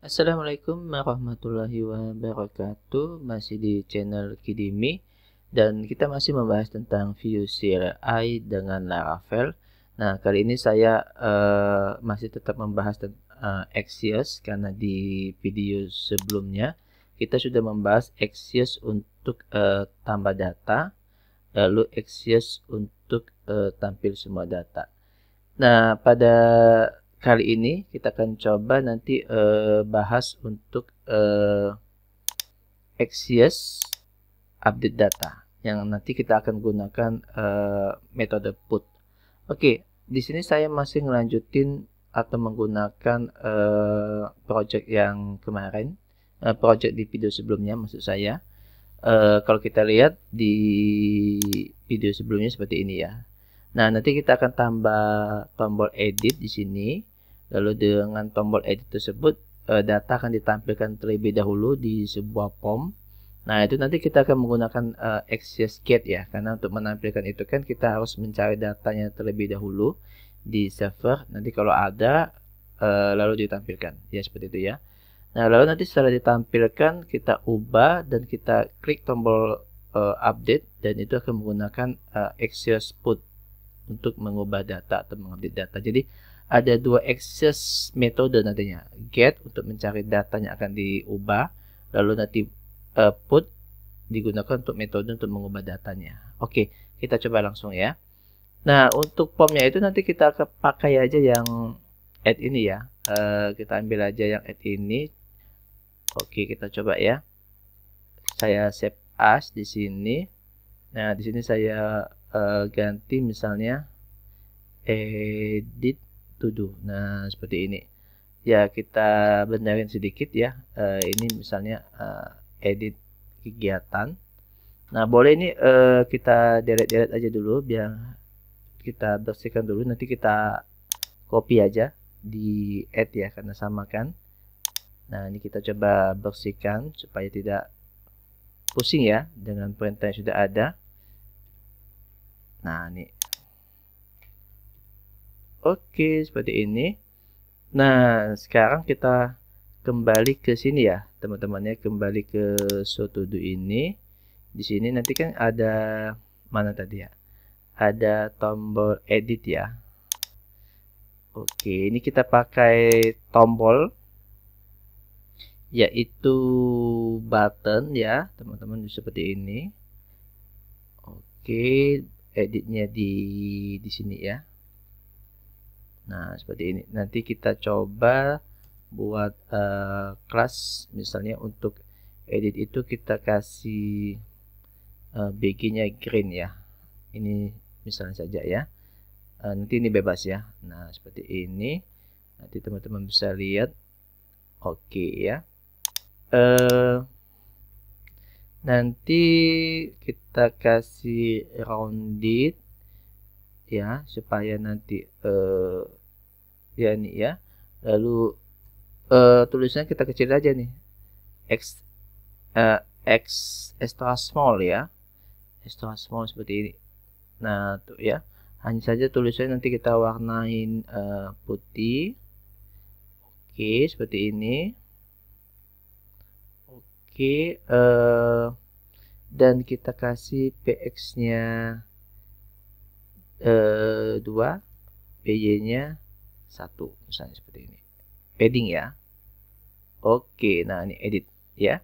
Assalamualaikum warahmatullahi wabarakatuh Masih di channel Kidimi Dan kita masih membahas tentang view CLI dengan Laravel Nah kali ini saya uh, masih tetap membahas uh, Axios Karena di video sebelumnya kita sudah membahas Axios untuk uh, tambah data Lalu Axios untuk uh, tampil semua data Nah pada kali ini kita akan coba nanti uh, bahas untuk uh, Axios update data yang nanti kita akan gunakan uh, metode put. Oke, okay, di sini saya masih ngelanjutin atau menggunakan uh, project yang kemarin, uh, project di video sebelumnya maksud saya. Uh, kalau kita lihat di video sebelumnya seperti ini ya. Nah, nanti kita akan tambah tombol edit di sini. Lalu dengan tombol edit tersebut eh, data akan ditampilkan terlebih dahulu di sebuah form. Nah, itu nanti kita akan menggunakan uh, eh, Access Gate ya, karena untuk menampilkan itu kan kita harus mencari datanya terlebih dahulu di server. Nanti kalau ada eh, lalu ditampilkan. Ya, seperti itu ya. Nah, lalu nanti setelah ditampilkan kita ubah dan kita klik tombol uh, update dan itu akan menggunakan uh, Access Put untuk mengubah data atau mengupdate data. Jadi, ada dua access metode nantinya. Get untuk mencari datanya akan diubah, lalu nanti uh, put digunakan untuk metode untuk mengubah datanya. Oke, kita coba langsung ya. Nah, untuk formnya itu nanti kita pakai aja yang add ini ya. Uh, kita ambil aja yang add ini. Oke, kita coba ya. Saya save as di sini. Nah, di sini saya uh, ganti misalnya edit tuduh. Nah, seperti ini. Ya, kita benerin sedikit ya. Uh, ini misalnya uh, edit kegiatan. Nah, boleh ini uh, kita deret-deret aja dulu biar kita bersihkan dulu nanti kita copy aja di add ya karena sama kan. Nah, ini kita coba bersihkan supaya tidak pusing ya dengan perintah yang sudah ada. Nah, ini Oke, seperti ini. Nah, sekarang kita kembali ke sini ya, teman-temannya kembali ke Sotudu ini. Di sini nanti kan ada mana tadi ya? Ada tombol edit ya. Oke, ini kita pakai tombol yaitu button ya, teman-teman seperti ini. Oke, editnya di di sini ya. Nah, seperti ini. Nanti kita coba buat uh, misalnya untuk edit itu kita kasih uh, eh, bikinnya green ya. Ini misalnya saja ya. Uh, nanti ini bebas ya. Nah, seperti ini. Nanti teman-teman bisa lihat. Oke okay, ya. Uh, nanti kita kasih rounded ya supaya nanti uh, ya ini ya lalu uh, tulisannya kita kecil aja nih x uh, x extra small ya extra small seperti ini nah tuh ya hanya saja tulisannya nanti kita warnain uh, putih oke seperti ini oke uh, dan kita kasih px nya uh, 2 py nya satu misalnya seperti ini padding ya oke nah ini edit ya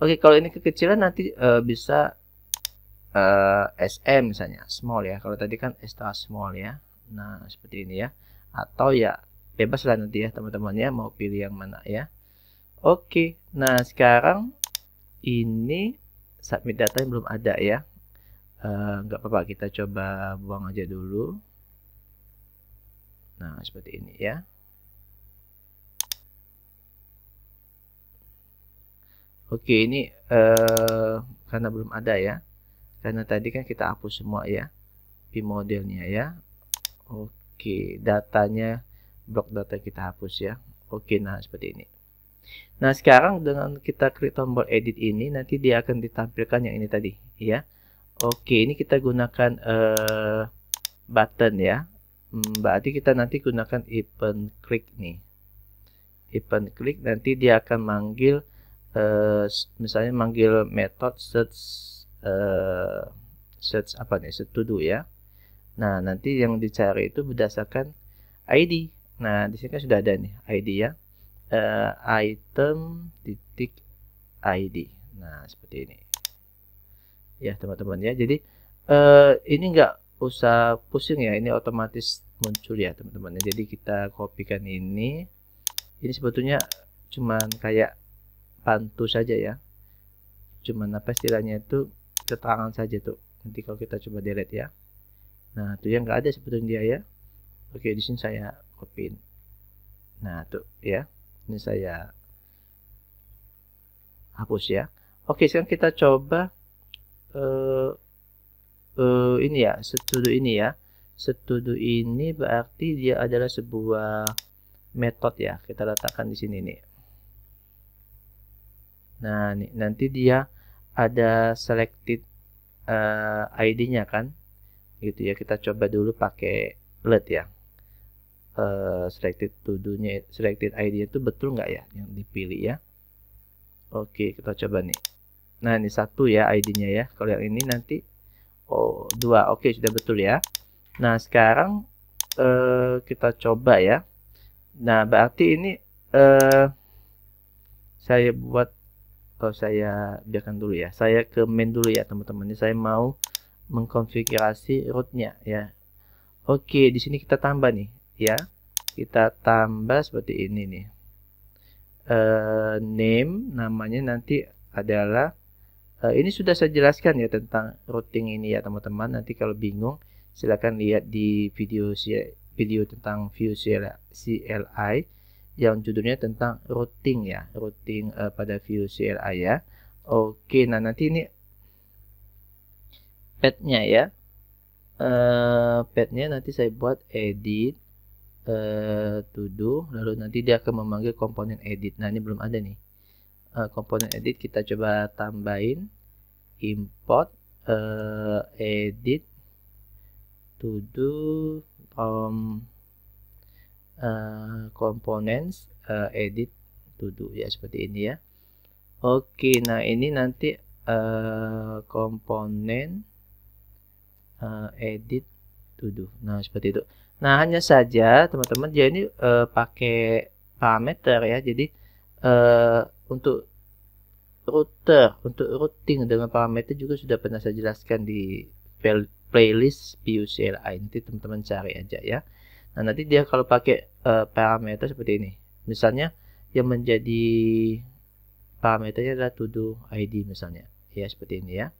oke kalau ini kekecilan nanti uh, bisa uh, eh, SM misalnya small ya kalau tadi kan extra small ya nah seperti ini ya atau ya bebas lah nanti ya teman teman ya mau pilih yang mana ya oke nah sekarang ini submit data yang belum ada ya eh, nggak uh, apa-apa kita coba buang aja dulu Nah, seperti ini ya. Oke, ini eh, karena belum ada ya. Karena tadi kan kita hapus semua ya. P modelnya ya. Oke, datanya blok data kita hapus ya. Oke, nah seperti ini. Nah, sekarang dengan kita klik tombol edit ini nanti dia akan ditampilkan yang ini tadi ya. Oke, ini kita gunakan eh, button ya. Hmm, berarti kita nanti gunakan event click nih event click nanti dia akan manggil uh, misalnya manggil method search uh, search apa nih search to do ya nah nanti yang dicari itu berdasarkan ID nah di sini kan sudah ada nih ID ya uh, item titik ID nah seperti ini ya teman-teman ya jadi uh, ini enggak usah pusing ya ini otomatis muncul ya teman-teman jadi kita kopikan ini ini sebetulnya cuman kayak pantu saja ya cuman apa istilahnya itu keterangan saja tuh nanti kalau kita coba delete ya nah tuh yang enggak ada sebetulnya dia ya oke di sini saya copyin nah tuh ya ini saya hapus ya oke sekarang kita coba eh, uh, ini ya setuju ini ya setuju ini berarti dia adalah sebuah metode ya kita letakkan di sini nih nah nih, nanti dia ada selected uh, eh, ID-nya kan gitu ya kita coba dulu pakai let ya uh, selected to do-nya selected ID itu betul nggak ya yang dipilih ya oke kita coba nih nah ini satu ya ID-nya ya kalau yang ini nanti Oh, dua. Oke, sudah betul ya. Nah, sekarang uh, kita coba ya. Nah, berarti ini uh, saya buat atau saya biarkan dulu ya. Saya ke main dulu ya, teman-teman. Ini saya mau mengkonfigurasi rootnya ya. Oke, di sini kita tambah nih ya. Kita tambah seperti ini nih. Uh, name namanya nanti adalah Eh, ini sudah saya jelaskan ya tentang routing ini ya teman-teman. Nanti kalau bingung silahkan lihat di video video tentang view CLI yang judulnya tentang routing ya, routing uh, pada view CLI ya. Oke, nah nanti ini padnya ya. Uh, padnya nanti saya buat edit uh, to do lalu nanti dia akan memanggil komponen edit. Nah, ini belum ada nih uh, komponen edit kita coba tambahin import uh, edit to do um, uh, eh, components uh, edit to do ya seperti ini ya oke nah ini nanti komponen uh, edit to do nah seperti itu nah hanya saja teman-teman jadi ini uh, pakai parameter ya jadi uh, untuk router untuk routing dengan parameter juga sudah pernah saya jelaskan di playlist PUCLI nanti teman-teman cari aja ya nah nanti dia kalau pakai uh, parameter seperti ini misalnya yang menjadi parameternya adalah to ID misalnya ya seperti ini ya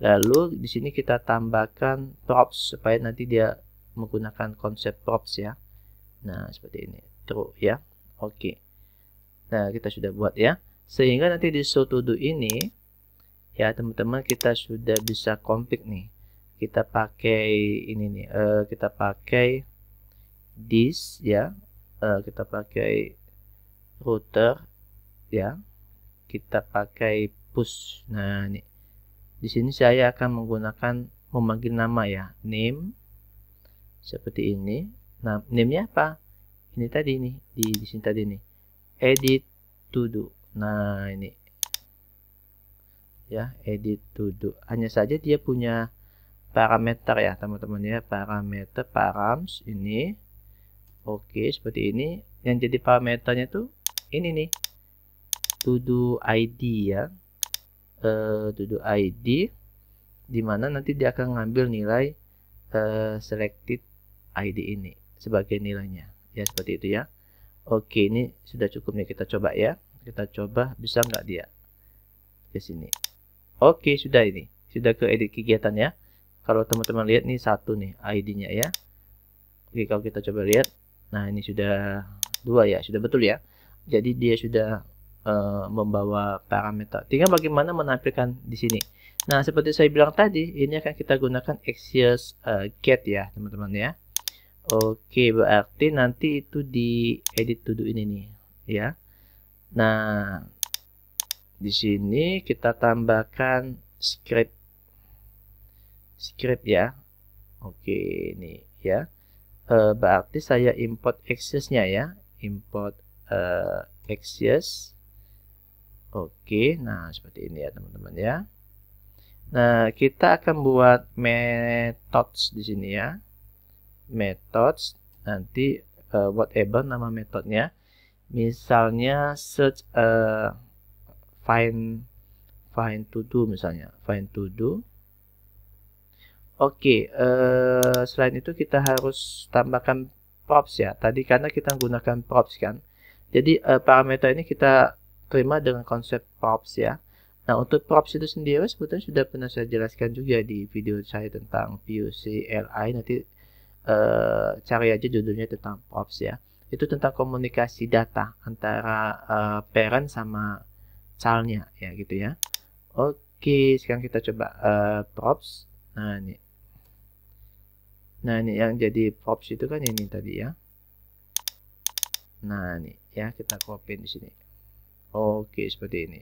lalu di sini kita tambahkan props supaya nanti dia menggunakan konsep props ya nah seperti ini true ya oke okay. nah kita sudah buat ya sehingga nanti di show to do ini, ya teman-teman kita sudah bisa config nih. Kita pakai ini nih, uh, kita pakai this ya, uh, kita pakai router ya, kita pakai push. Nah nih di sini saya akan menggunakan memanggil nama ya, name seperti ini. Nah, name-nya apa? Ini tadi nih, di, di sini tadi nih. Edit to do. Nah, ini ya, edit to Hanya saja dia punya parameter ya, teman-teman ya, parameter params ini. Oke, seperti ini. Yang jadi parameternya tuh ini nih. To do ID ya. Eh, uh, ID dimana nanti dia akan ngambil nilai uh, selected ID ini sebagai nilainya. Ya, seperti itu ya. Oke, ini sudah cukup nih kita coba ya. Kita coba bisa nggak dia ke sini. Oke, sudah ini. Sudah ke edit kegiatan ya. Kalau teman-teman lihat nih satu nih ID-nya ya. Oke, kalau kita coba lihat. Nah, ini sudah dua ya, sudah betul ya. Jadi dia sudah uh, membawa parameter. Tinggal bagaimana menampilkan di sini. Nah, seperti saya bilang tadi, ini akan kita gunakan Axios uh, get ya, teman-teman ya. Oke, berarti nanti itu di edit to do ini nih, ya. Nah, di sini kita tambahkan script script ya. Oke, ini ya. E, berarti saya import access-nya ya. Import e, access. Oke, nah seperti ini ya teman-teman ya. Nah, kita akan buat methods di sini ya. Methods nanti uh, whatever nama metodenya misalnya search uh, find find to do misalnya find to do oke okay, uh, eh, selain itu kita harus tambahkan props ya tadi karena kita menggunakan props kan jadi uh, parameter ini kita terima dengan konsep props ya nah untuk props itu sendiri sebetulnya sudah pernah saya jelaskan juga di video saya tentang VUC LI nanti uh, cari aja judulnya tentang props ya itu tentang komunikasi data antara uh, parent sama childnya ya gitu ya. Oke, sekarang kita coba uh, props. Nah, ini. Nah, ini yang jadi props itu kan ini tadi ya. Nah, ini ya kita copy di sini. Oke, seperti ini.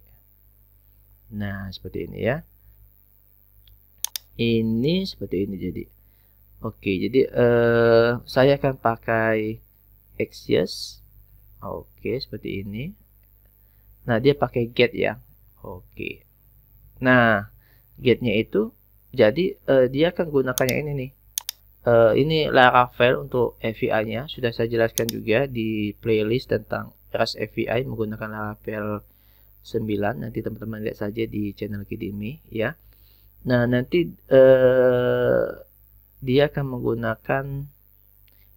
Nah, seperti ini ya. Ini seperti ini jadi. Oke, jadi uh, saya akan pakai Axios. Oke, seperti ini. Nah, dia pakai get ya. Oke. Nah, getnya itu jadi uh, dia akan gunakan yang ini nih. Uh, ini Laravel untuk avi nya sudah saya jelaskan juga di playlist tentang REST avi menggunakan Laravel 9 nanti teman-teman lihat saja di channel Kidimi ya. Nah, nanti uh, dia akan menggunakan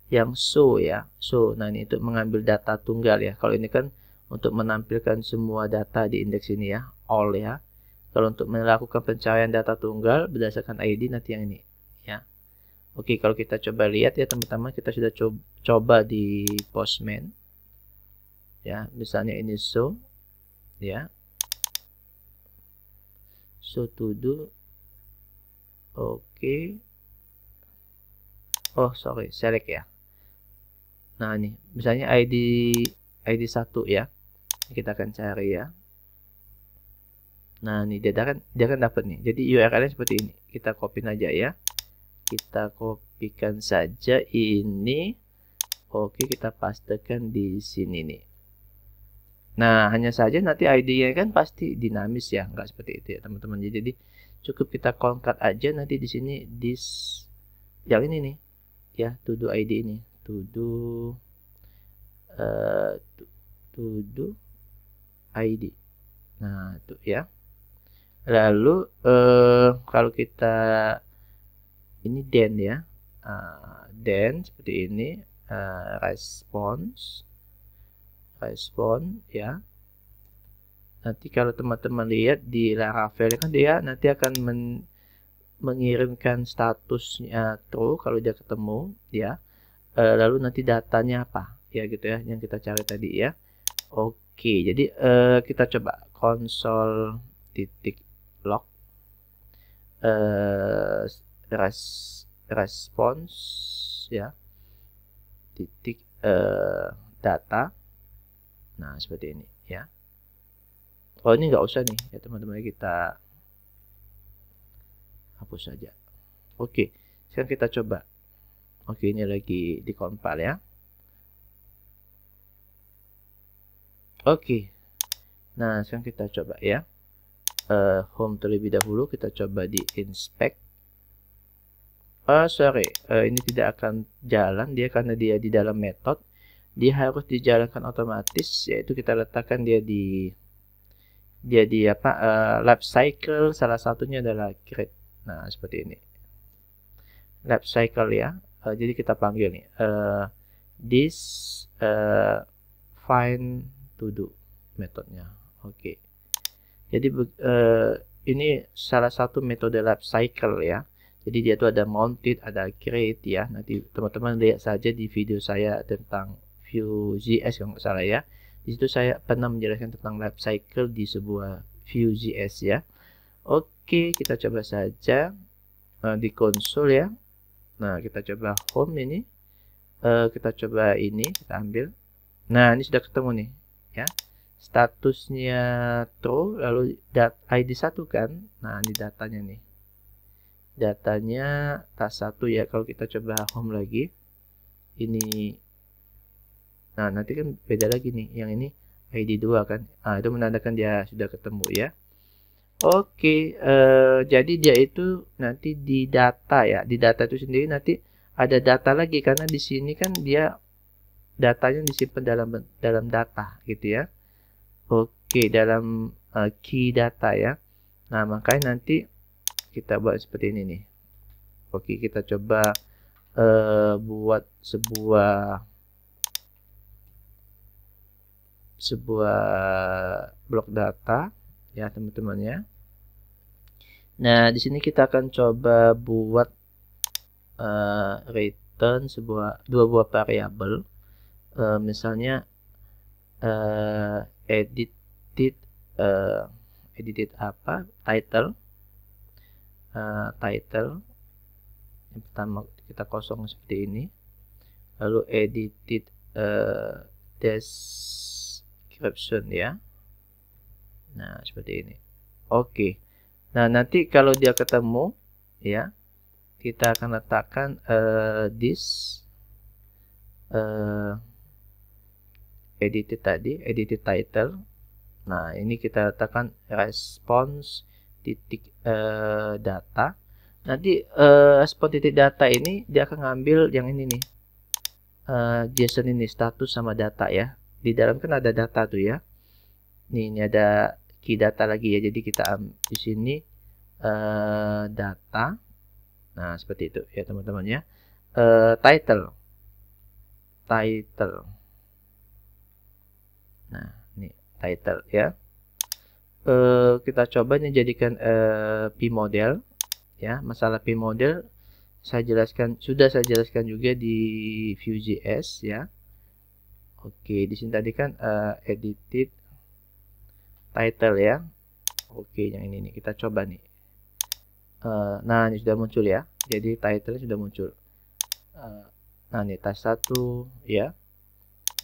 yang so ya so nah ini untuk mengambil data tunggal ya kalau ini kan untuk menampilkan semua data di indeks ini ya all ya kalau untuk melakukan pencarian data tunggal berdasarkan ID nanti yang ini ya oke kalau kita coba lihat ya teman-teman kita sudah coba di postman ya misalnya ini so ya so to do oke okay. oh sorry select ya Nah, ini misalnya ID ID 1 ya. Kita akan cari ya. Nah, ini dia akan dia akan dapat nih. Jadi URL-nya seperti ini. Kita copy aja ya. Kita kopikan saja ini. Oke, kita pastekan di sini nih. Nah, hanya saja nanti ID-nya kan pasti dinamis ya, nggak seperti itu ya, teman-teman. Jadi cukup kita konkat aja nanti di sini this yang ini nih ya, to do ID ini tuduh uh, tuduh ID nah itu ya lalu uh, kalau kita ini den ya uh, ah, den seperti ini uh, eh, response respon ya nanti kalau teman-teman lihat di Laravel kan dia nanti akan men mengirimkan statusnya true kalau dia ketemu ya uh, lalu nanti datanya apa ya gitu ya yang kita cari tadi ya oke jadi uh, kita coba konsol titik log uh, eh, res response ya titik uh, data nah seperti ini ya oh ini nggak usah nih ya teman-teman kita hapus saja oke sekarang kita coba Oke, ini lagi di compile ya. Oke. Nah, sekarang kita coba ya. Uh, home terlebih dahulu kita coba di inspect. Oh, sorry. Uh, ini tidak akan jalan dia karena dia di dalam method. Dia harus dijalankan otomatis yaitu kita letakkan dia di dia di apa uh, lab cycle salah satunya adalah create. Nah, seperti ini. Lab cycle ya uh, jadi kita panggil nih uh, this uh, eh, find to do metodenya oke okay. jadi uh, ini salah satu metode lab cycle ya jadi dia itu ada mounted ada create ya nanti teman-teman lihat saja di video saya tentang Vue.js kalau nggak salah ya di situ saya pernah menjelaskan tentang lab cycle di sebuah Vue.js ya oke okay, kita coba saja di konsol ya Nah, kita coba home ini. Uh, kita coba ini, kita ambil. Nah, ini sudah ketemu nih, ya. Statusnya true, lalu dat ID satu kan. Nah, ini datanya nih. Datanya tas satu ya. Kalau kita coba home lagi, ini. Nah, nanti kan beda lagi nih. Yang ini ID 2 kan. Nah, itu menandakan dia sudah ketemu ya. Oke, uh, jadi dia itu nanti di data ya, di data itu sendiri nanti ada data lagi karena di sini kan dia datanya disimpan dalam dalam data gitu ya. Oke, dalam uh, key data ya. Nah, makanya nanti kita buat seperti ini nih. Oke, kita coba uh, buat sebuah sebuah blok data ya teman-teman ya. Nah di sini kita akan coba buat uh, return sebuah dua buah variabel, uh, misalnya uh, edited uh, edited apa title uh, title yang pertama kita kosong seperti ini lalu edited uh, description ya Nah, seperti ini. Oke. Nah, nanti kalau dia ketemu, ya, kita akan letakkan uh, this uh, edited tadi, edited title. Nah, ini kita letakkan response titik uh, data. Nanti uh, response titik data ini dia akan ngambil yang ini nih. Uh, JSON ini status sama data ya. Di dalam kan ada data tuh ya. Nih, ini ada key data lagi ya jadi kita di sini uh, data nah seperti itu ya teman-teman ya uh, title title nah ini title ya uh, kita coba nih jadikan uh, p model ya masalah p model saya jelaskan sudah saya jelaskan juga di Vue.js ya oke di sini tadi kan uh, edited title ya oke yang ini nih kita coba nih uh, nah ini sudah muncul ya jadi title sudah muncul uh, nah ini tas satu ya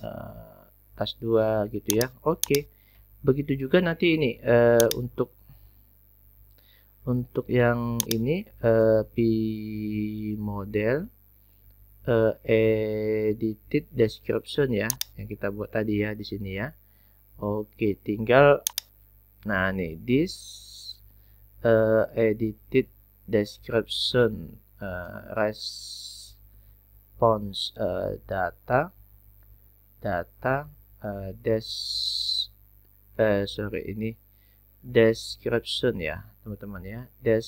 uh, tas dua gitu ya oke begitu juga nanti ini uh, untuk untuk yang ini uh, p model uh, edited description ya yang kita buat tadi ya di sini ya Oke, tinggal nah nih this uh, edited description uh, response uh, data data uh, des uh, sorry ini description ya teman-teman ya des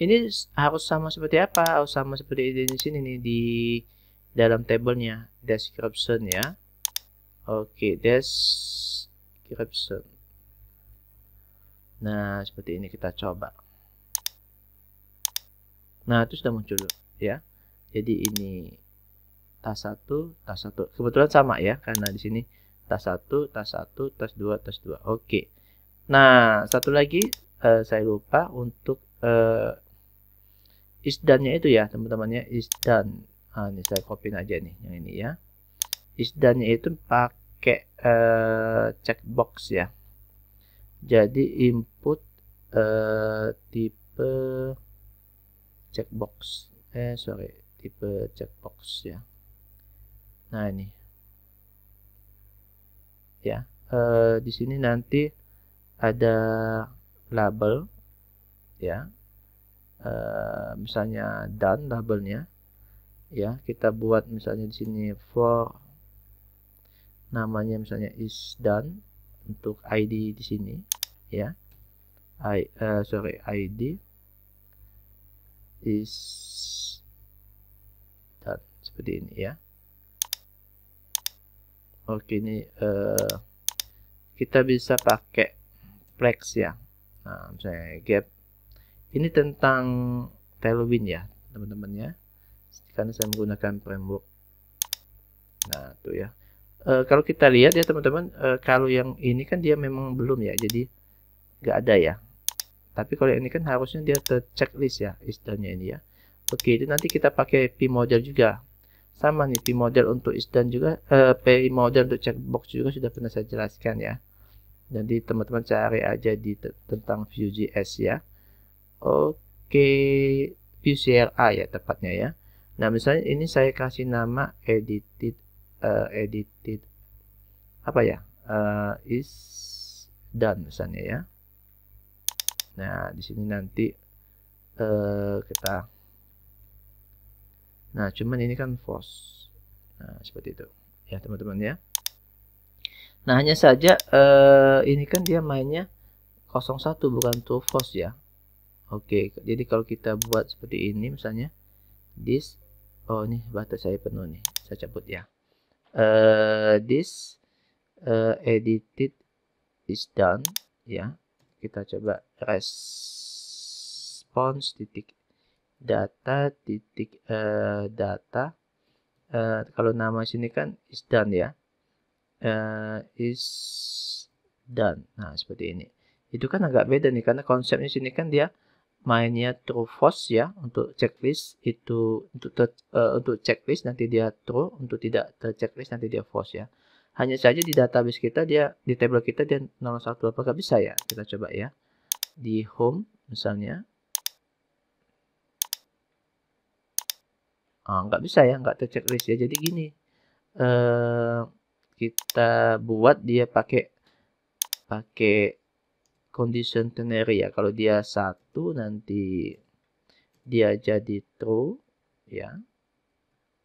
ini harus sama seperti apa harus sama seperti ini di sini nih di dalam tabelnya description ya Oke, okay, that's Gibson. Nah, seperti ini kita coba. Nah, itu sudah muncul ya. Jadi ini tas 1, tas 1. Kebetulan sama ya karena di sini tas 1, tas 1, tas 2, tas 2. Oke. Okay. Nah, satu lagi uh, saya lupa untuk uh, eh, is done-nya itu ya, teman-temannya done. Ah, ini saya copy aja nih yang ini ya istilahnya itu pakai uh, checkbox ya jadi input uh, tipe checkbox eh sorry tipe checkbox ya nah ini ya uh, di sini nanti ada label ya uh, misalnya done labelnya ya kita buat misalnya di sini for namanya misalnya is done untuk ID di sini ya I uh, sorry ID is done seperti ini ya oke ini uh, kita bisa pakai flex ya nah misalnya gap ini tentang Tailwind ya teman-teman ya karena saya menggunakan framework nah tuh ya Eh, kalau kita lihat ya teman-teman uh, kalau yang ini kan dia memang belum ya jadi nggak ada ya tapi kalau ini kan harusnya dia list ya istilahnya ini ya oke itu nanti kita pakai p model juga sama nih p model untuk isdan juga eh, p model untuk checkbox juga sudah pernah saya jelaskan ya jadi teman-teman cari aja di tentang Vue.js ya oke Vue CLI ya tepatnya ya nah misalnya ini saya kasih nama edited uh, edited apa ya uh, is done misalnya ya nah di sini nanti uh, kita nah cuman ini kan false. nah seperti itu ya teman-teman ya nah hanya saja uh, ini kan dia mainnya 01 bukan two false ya oke okay, jadi kalau kita buat seperti ini misalnya this oh ini batas saya penuh nih saya cabut ya Eh, this uh, edited is done ya kita coba response titik data titik uh, data uh, kalau nama sini kan is done ya uh, is done nah seperti ini itu kan agak beda nih karena konsepnya sini kan dia mainnya true false ya untuk checklist itu untuk ter, uh, untuk checklist nanti dia true untuk tidak ter checklist nanti dia false ya hanya saja di database kita dia di table kita dia 01 apakah bisa ya kita coba ya di home misalnya ah, nggak bisa ya nggak ter checklist ya jadi gini uh, kita buat dia pakai pakai condition ternary ya. Kalau dia satu nanti dia jadi true ya.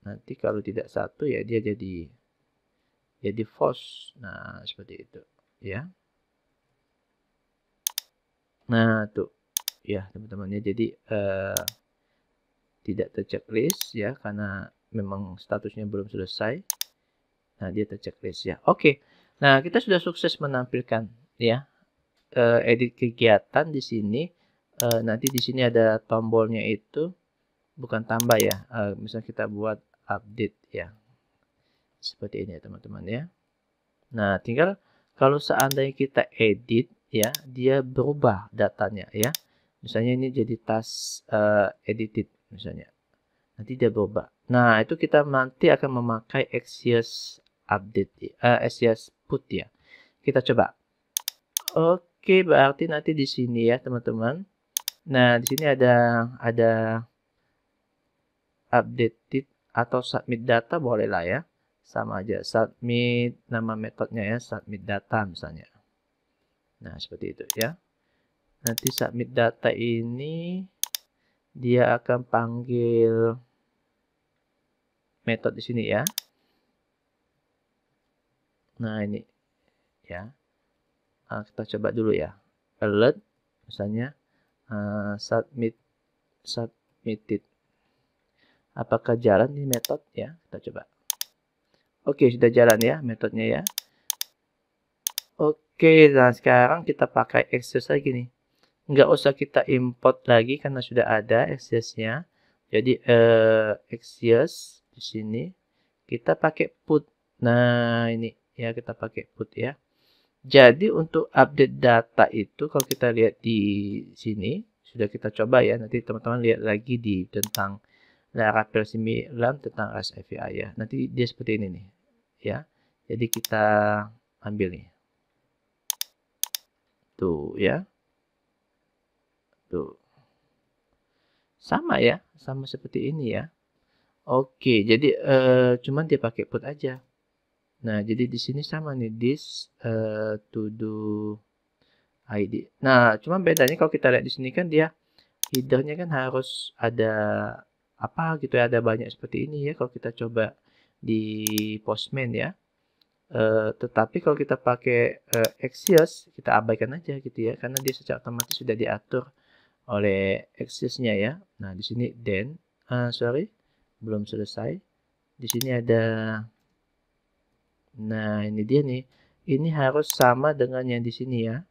Nanti kalau tidak satu ya dia jadi jadi false. Nah, seperti itu ya. Nah, tuh ya teman-temannya jadi uh, tidak terchecklist ya karena memang statusnya belum selesai. Nah, dia terchecklist ya. Oke. Okay. Nah, kita sudah sukses menampilkan ya uh, edit kegiatan di sini uh, nanti di sini ada tombolnya itu bukan tambah ya uh, misal kita buat update ya seperti ini ya teman-teman ya nah tinggal kalau seandainya kita edit ya dia berubah datanya ya misalnya ini jadi tas uh, edited misalnya nanti dia berubah nah itu kita nanti akan memakai Axios update uh, Axios put ya kita coba oke Oke, berarti nanti di sini ya, teman-teman. Nah, di sini ada ada updated atau submit data boleh lah ya. Sama aja submit nama metodenya ya, submit data misalnya. Nah, seperti itu ya. Nanti submit data ini dia akan panggil metode di sini ya. Nah, ini ya uh, kita coba dulu ya alert misalnya uh, submit submitted apakah jalan di metode ya kita coba oke sudah jalan ya metodenya ya oke nah sekarang kita pakai access lagi nih nggak usah kita import lagi karena sudah ada accessnya jadi uh, eh, access di sini kita pakai put nah ini ya kita pakai put ya jadi untuk update data itu kalau kita lihat di sini sudah kita coba ya. Nanti teman-teman lihat lagi di tentang Laravel 9 tentang REST API ya. Nanti dia seperti ini nih ya. Jadi kita ambil nih. Tuh ya. Tuh. Sama ya, sama seperti ini ya. Oke, jadi uh, cuman dia pakai put aja. Nah, jadi di sini sama nih this uh, to do ID. Nah, cuma bedanya kalau kita lihat di sini kan dia headernya kan harus ada apa gitu ya, ada banyak seperti ini ya kalau kita coba di Postman ya. Uh, tetapi kalau kita pakai uh, Axios kita abaikan aja gitu ya karena dia secara otomatis sudah diatur oleh axiosnya ya. Nah, di sini then uh, sorry belum selesai. Di sini ada Nah, ini dia nih. Ini harus sama dengan yang di sini ya.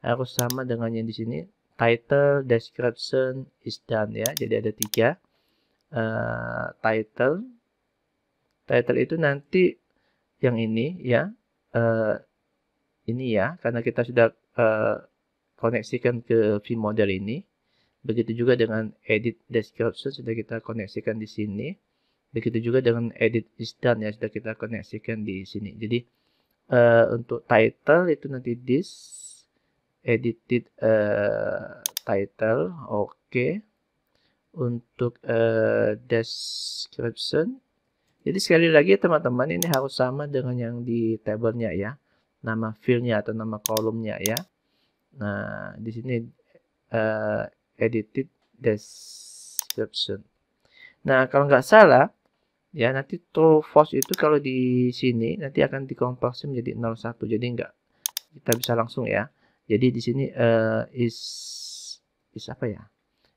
Harus sama dengan yang di sini. Title, description, is done ya. Jadi ada tiga. Uh, title. Title itu nanti yang ini ya. Uh, ini ya, karena kita sudah uh, koneksikan ke view model ini. Begitu juga dengan edit description sudah kita koneksikan di sini. Begitu juga dengan edit is done ya sudah kita koneksikan di sini. Jadi uh, untuk title itu nanti this edited uh, title. Oke. Okay. Untuk uh, description jadi sekali lagi teman-teman ini harus sama dengan yang di tabelnya ya. Nama filenya atau nama kolomnya ya. Nah, di sini uh, edited description. Nah, kalau nggak salah ya nanti true false itu kalau di sini nanti akan dikompresi menjadi 01 jadi enggak kita bisa langsung ya jadi di sini uh, is is apa ya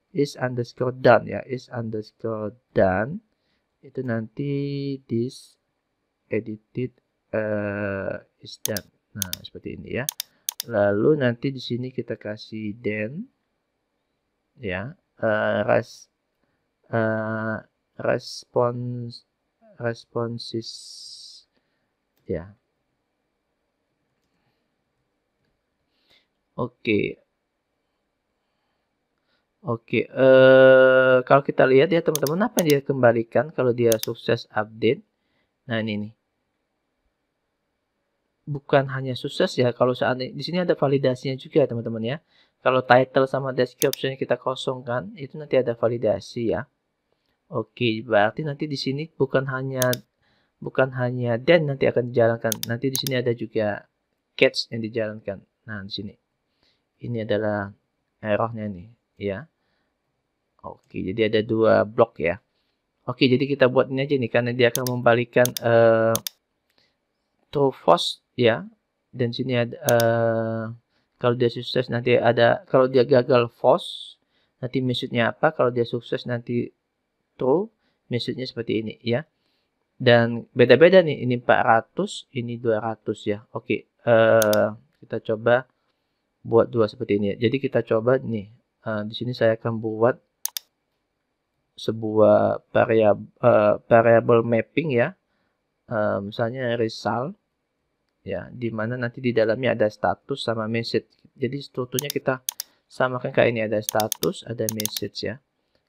is underscore done ya is underscore done itu nanti this edited uh, eh, is done nah seperti ini ya lalu nanti di sini kita kasih then ya uh, res uh, response responses ya. Oke. Oke, eh kalau kita lihat ya teman-teman apa yang dia kembalikan kalau dia sukses update. Nah, ini nih. Bukan hanya sukses ya, kalau saat di sini ada validasinya juga teman-teman ya. Kalau title sama description kita kosongkan, itu nanti ada validasi ya. Oke, berarti nanti di sini bukan hanya bukan hanya dan nanti akan dijalankan. Nanti di sini ada juga catch yang dijalankan. Nah, di sini. Ini adalah errornya nih, ya. Oke, jadi ada dua blok ya. Oke, jadi kita buat ini aja nih karena dia akan membalikan uh, true false ya. Dan sini ada uh, eh, kalau dia sukses nanti ada kalau dia gagal false nanti maksudnya apa? Kalau dia sukses nanti itu message-nya seperti ini ya. Dan beda-beda nih, ini 400, ini 200 ya. Oke, uh, kita coba buat dua seperti ini ya. Jadi kita coba nih, uh, di sini saya akan buat sebuah variabel uh, variable mapping ya. Uh, misalnya result ya, Dimana nanti di dalamnya ada status sama message. Jadi strukturnya kita samakan kayak ini ada status, ada message ya.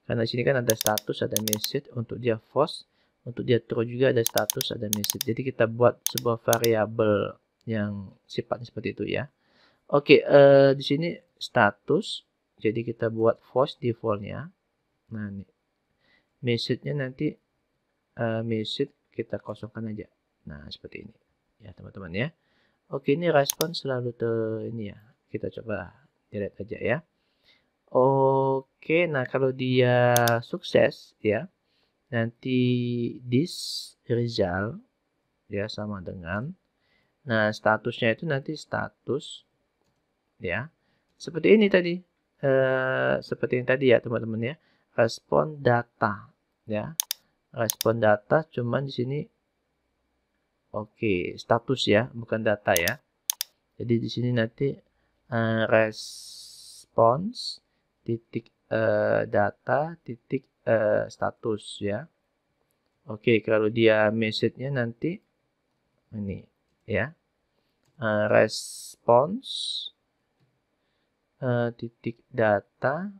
Karena di sini kan ada status, ada message untuk dia false, untuk dia true juga ada status, ada message. Jadi kita buat sebuah variabel yang sifatnya seperti itu ya. Oke, uh, di sini status. Jadi kita buat false defaultnya. Nah, ini message-nya nanti uh, message kita kosongkan aja. Nah, seperti ini. Ya, teman-teman ya. Oke, ini respon selalu ter ini ya. Kita coba delete aja ya. Oke, nah kalau dia sukses ya, nanti this result ya sama dengan nah statusnya itu nanti status ya seperti ini tadi eh, seperti ini tadi ya teman-teman ya respon data ya respon data cuman di sini oke okay, status ya bukan data ya jadi di sini nanti eh, response titik uh, data titik uh, status ya. Oke, okay, kalau dia message-nya nanti ini ya. Uh, eh, response uh, titik data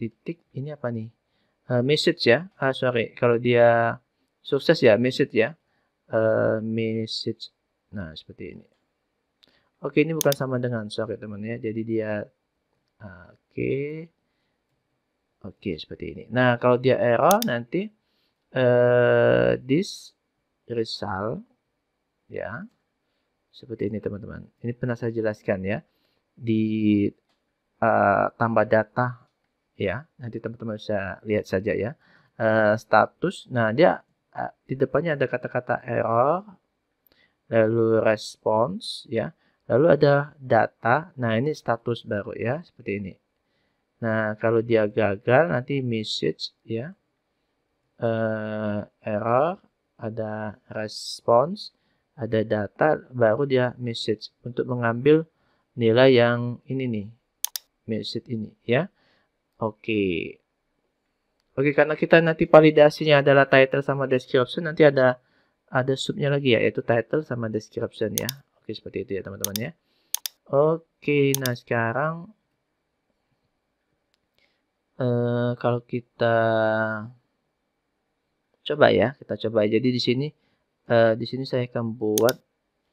titik ini apa nih? Uh, message ya. Ah sorry, kalau dia sukses ya message ya. Uh, message. Nah, seperti ini. Oke, okay, ini bukan sama dengan sorry teman ya. Jadi dia uh, Oke. Oke, seperti ini. Nah, kalau dia error nanti uh, this result ya. Seperti ini, teman-teman. Ini pernah saya jelaskan ya. Di uh, tambah data ya. Nanti teman-teman bisa lihat saja ya. Uh, status. Nah, dia uh, di depannya ada kata-kata error lalu response ya lalu ada data nah ini status baru ya seperti ini Nah, kalau dia gagal nanti message ya. Uh, error, ada response, ada data baru dia message untuk mengambil nilai yang ini nih. Message ini ya. Oke. Okay. Oke, okay, karena kita nanti validasinya adalah title sama description, nanti ada ada subnya lagi ya, yaitu title sama description ya. Oke, okay, seperti itu ya teman-teman ya. Oke, nah sekarang Eh, kalau kita coba ya kita coba jadi di sini eh, di sini saya akan buat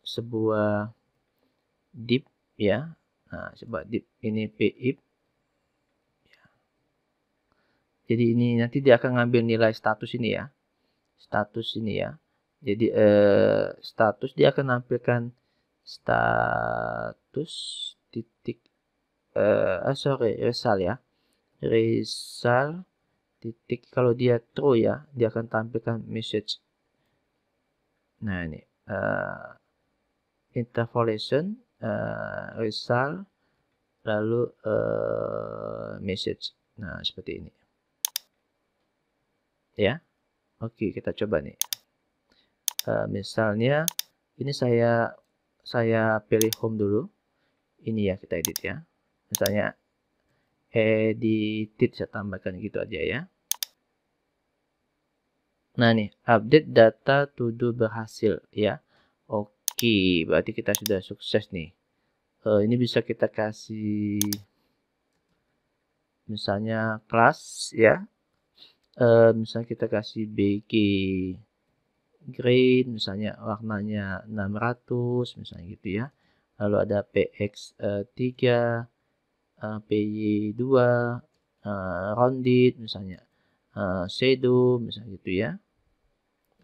sebuah dip, ya nah coba dip ini pip jadi ini nanti dia akan ngambil nilai status ini ya status ini ya jadi eh, status dia akan nampilkan status titik eh, eh sorry resal ya Rizal titik kalau dia true ya dia akan tampilkan message nah ini uh, interpolation uh, eh, result lalu uh, message nah seperti ini ya oke kita coba nih uh, misalnya ini saya saya pilih home dulu ini ya kita edit ya misalnya edited eh, saya tambahkan gitu aja ya nah nih update data to berhasil ya oke berarti kita sudah sukses nih uh, ini bisa kita kasih misalnya kelas ya uh, misalnya kita kasih BG Green misalnya warnanya 600 misalnya gitu ya lalu ada PX3 Eh, PY2, uh, eh, Rounded misalnya, uh, eh, Shadow misalnya gitu ya.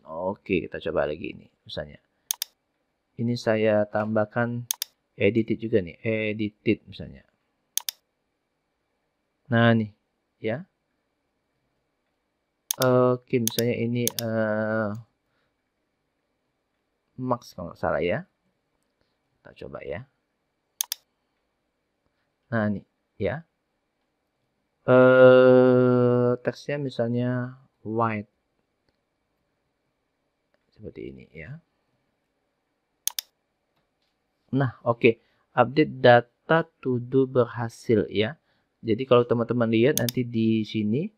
Oke, kita coba lagi ini misalnya. Ini saya tambahkan edited juga nih, edited misalnya. Nah nih, ya. Oke, misalnya ini uh, max kalau nggak salah ya. Kita coba ya. Nah, nih ya eh teksnya misalnya white seperti ini ya nah oke okay. update data tuduh berhasil ya jadi kalau teman-teman lihat nanti di sini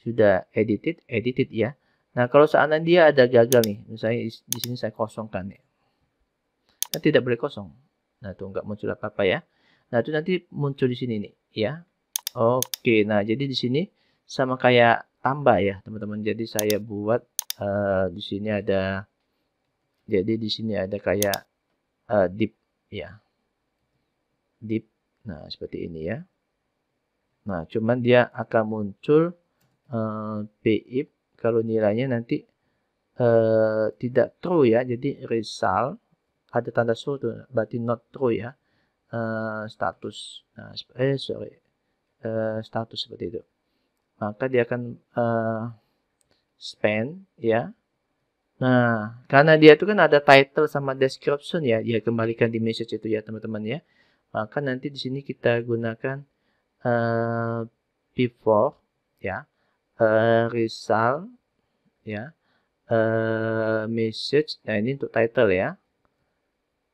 sudah edited edited ya Nah, kalau seandainya dia ada gagal nih, misalnya di sini saya kosongkan ya. Nah, tidak boleh kosong. Nah, tuh nggak muncul apa-apa ya. Nah, itu nanti muncul di sini nih, ya. Oke, nah jadi di sini sama kayak tambah ya, teman-teman. Jadi saya buat uh, di sini ada jadi di sini ada kayak uh, dip ya. Dip. Nah, seperti ini ya. Nah, cuman dia akan muncul uh, PIP kalau nilainya nanti uh, tidak true ya. Jadi result ada tanda suruh berarti not true ya. Eh, status nah eh sorry uh, status seperti itu maka dia akan uh, eh, span ya nah karena dia itu kan ada title sama description ya dia kembalikan di message itu ya teman-teman ya maka nanti di sini kita gunakan uh, before ya uh, result ya uh, message nah ini untuk title ya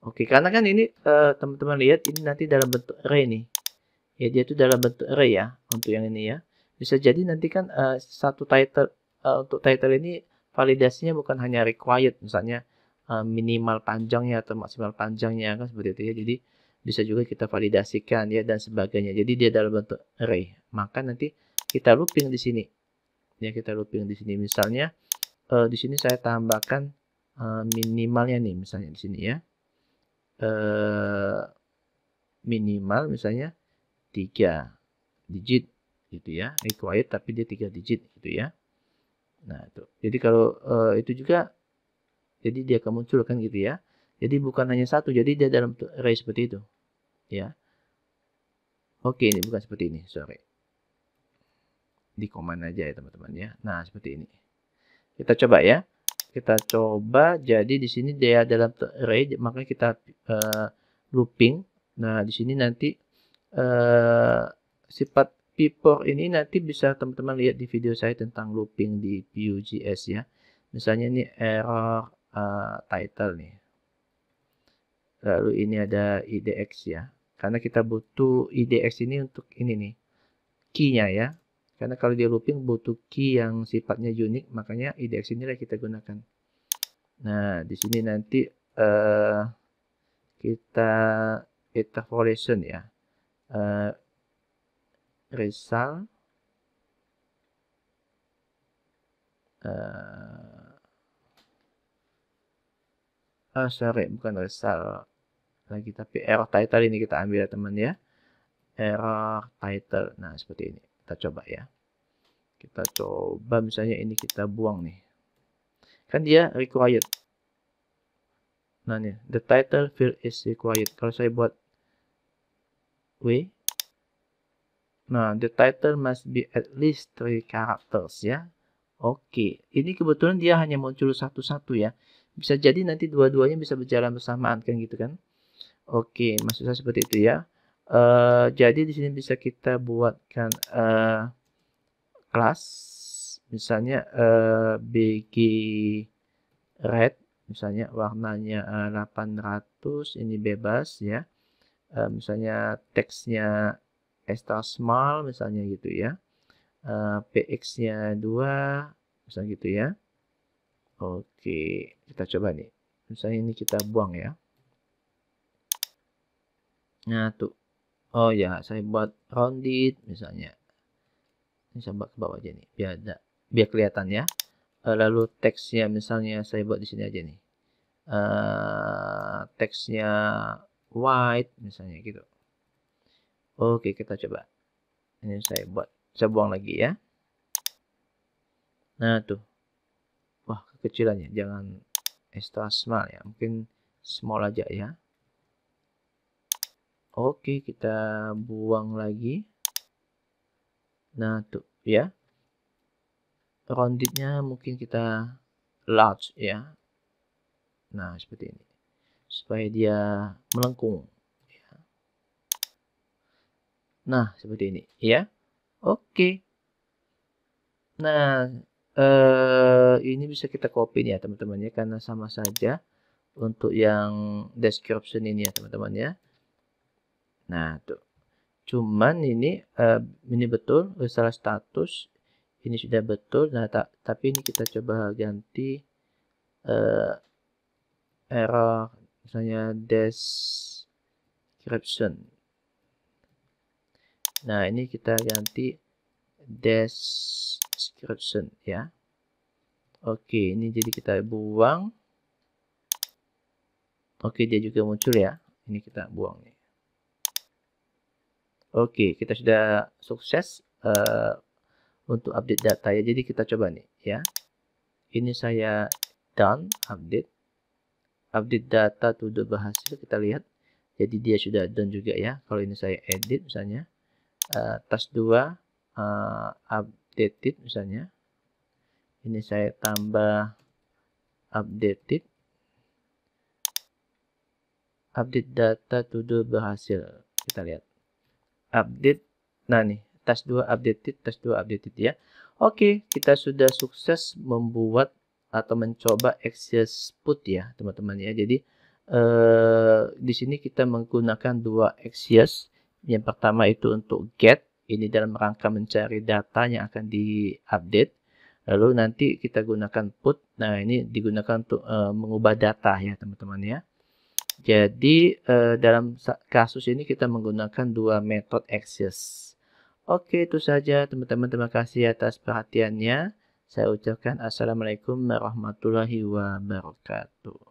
Oke, karena kan ini eh, teman-teman uh, lihat ini nanti dalam bentuk array nih. Ya, dia itu dalam bentuk array ya untuk yang ini ya. Bisa jadi nanti kan uh, satu title uh, untuk title ini validasinya bukan hanya required misalnya uh, minimal panjangnya atau maksimal panjangnya kan seperti itu ya. Jadi bisa juga kita validasikan ya dan sebagainya. Jadi dia dalam bentuk array. Maka nanti kita looping di sini. Ya, kita looping di sini misalnya uh, di sini saya tambahkan uh, minimalnya nih misalnya di sini ya eh, minimal misalnya tiga digit gitu ya required tapi dia tiga digit gitu ya nah itu jadi kalau eh, itu juga jadi dia akan muncul kan gitu ya jadi bukan hanya satu jadi dia dalam array seperti itu ya oke ini bukan seperti ini sorry di command aja ya teman-teman ya nah seperti ini kita coba ya kita coba jadi di sini dia dalam array maka kita uh, looping nah di sini nanti uh, sifat pivot ini nanti bisa teman-teman lihat di video saya tentang looping di Vue.js ya misalnya ini error uh, title nih lalu ini ada IDX ya karena kita butuh IDX ini untuk ini nih key-nya ya karena kalau dia looping butuh key yang sifatnya unik, makanya IDX inilah kita gunakan. Nah, di sini nanti uh, kita interpolation ya. Uh, result uh, oh sorry bukan result lagi tapi error title ini kita ambil ya teman ya error title nah seperti ini kita coba ya. Kita coba misalnya ini kita buang nih. Kan dia required. Nah nih, the title field is required. Kalau saya buat W, nah the title must be at least three characters ya. Oke, ini kebetulan dia hanya muncul satu-satu ya. Bisa jadi nanti dua-duanya bisa berjalan bersamaan kan gitu kan. Oke, maksud saya seperti itu ya. Eh, jadi di sini bisa kita buatkan uh, kelas misalnya uh, eh, BG red misalnya warnanya uh, 800 ini bebas ya. Uh, misalnya teksnya extra small misalnya gitu ya. Uh, PX-nya 2 misalnya gitu ya. Oke, kita coba nih. Misalnya ini kita buang ya. Nah, tuh Oh ya, saya buat rounded misalnya. Ini saya buat ke bawah aja nih, biar ada, biar kelihatan ya. Eh, lalu teksnya misalnya saya buat di sini aja nih. Uh, teksnya white misalnya gitu. Oke, kita coba. Ini saya buat, saya buang lagi ya. Nah, tuh. Wah, kekecilannya. Jangan extra small ya. Mungkin small aja ya. Oke, kita buang lagi. Nah, tuh ya. Rounded-nya mungkin kita large ya. Nah, seperti ini. Supaya dia melengkung. Ya. Nah, seperti ini ya. Oke. Nah, eh, ini bisa kita copy ya teman-teman ya. Karena sama saja untuk yang description ini ya teman-teman ya. Nah, tuh. Cuman ini uh, ini betul eh, salah status ini sudah betul. Nah, ta tapi ini kita coba ganti uh, error misalnya description. Nah, ini kita ganti description ya. Oke, ini jadi kita buang. Oke, dia juga muncul ya. Ini kita buang nih. Oke, okay, kita sudah sukses uh, untuk update data ya. Jadi kita coba nih ya. Ini saya done update. Update data sudah berhasil kita lihat. Jadi dia sudah done juga ya. Kalau ini saya edit misalnya uh, tas 2 uh, eh, updated misalnya. Ini saya tambah updated. Update data sudah berhasil. Kita lihat update nah nih tas 2 updated tas 2 updated ya oke kita sudah sukses membuat atau mencoba axios put ya teman-teman ya jadi eh, di sini kita menggunakan dua Axios yang pertama itu untuk get ini dalam rangka mencari data yang akan diupdate lalu nanti kita gunakan put nah ini digunakan untuk eh, mengubah data ya teman-teman ya jadi uh, dalam kasus ini kita menggunakan dua metode axis. Oke, itu saja teman-teman. Terima kasih atas perhatiannya. Saya ucapkan Assalamualaikum warahmatullahi wabarakatuh.